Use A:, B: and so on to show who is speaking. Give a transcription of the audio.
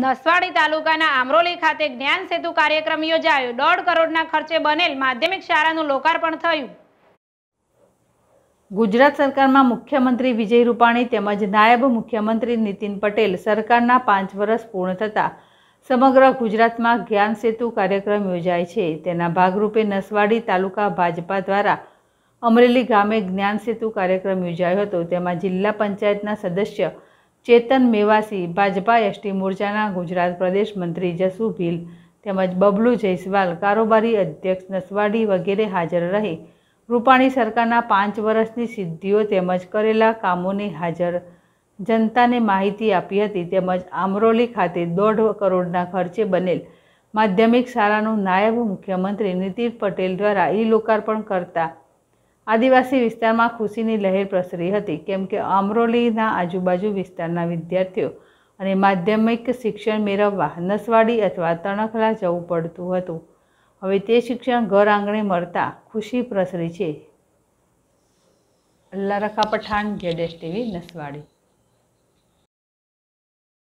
A: નસવાડી તાલુકાના આમરોલી ખાતે જ્ઞાન સેતુ કાર્યક્રમ યોજાયો દોઢ કરોડના ખર્ચે બનેલ માધ્યમિક શાળાનું લોકાર્પણ થયું
B: ગુજરાત સરકારમાં મુખ્યમંત્રી વિજય રૂપાણી તેમજ નાયબ મુખ્યમંત્રી નીતિન પટેલ સરકારના પાંચ વર્ષ પૂર્ણ થતાં સમગ્ર ગુજરાતમાં જ્ઞાન સેતુ કાર્યક્રમ યોજાય છે તેના ભાગરૂપે નસવાડી તાલુકા ભાજપા દ્વારા અમરેલી ગામે જ્ઞાન સેતુ કાર્યક્રમ યોજાયો હતો તેમાં જિલ્લા પંચાયતના સદસ્ય ચેતન મેવાસી ભાજપા એસટી મોરચાના ગુજરાત પ્રદેશ મંત્રી જસુ ભીલ તેમજ બબલુ જયસવાલ કારોબારી અધ્યક્ષ નસવાડી વગેરે હાજર રહી રૂપાણી સરકારના પાંચ વર્ષની સિદ્ધિઓ તેમજ કરેલા કામોની હાજર જનતાને માહિતી આપી હતી તેમજ આમરોલી ખાતે દોઢ કરોડના ખર્ચે બનેલ માધ્યમિક શાળાનું નાયબ મુખ્યમંત્રી નીતિન પટેલ દ્વારા ઈ લોકાર્પણ કરતા આદિવાસી વિસ્તારમાં ખુશીની લહેર પ્રસરી હતી કેમ કે અમરોલીના આજુબાજુ વિસ્તારના વિદ્યાર્થીઓ અને માધ્યમિક શિક્ષણ મેળવવા નસવાડી અથવા તણખલા જવું પડતું હતું હવે તે શિક્ષણ ઘર આંગણે મળતા ખુશી પ્રસરી છે અલ્લા રખા પઠાણ જેડેશ ટીવી નસવાડી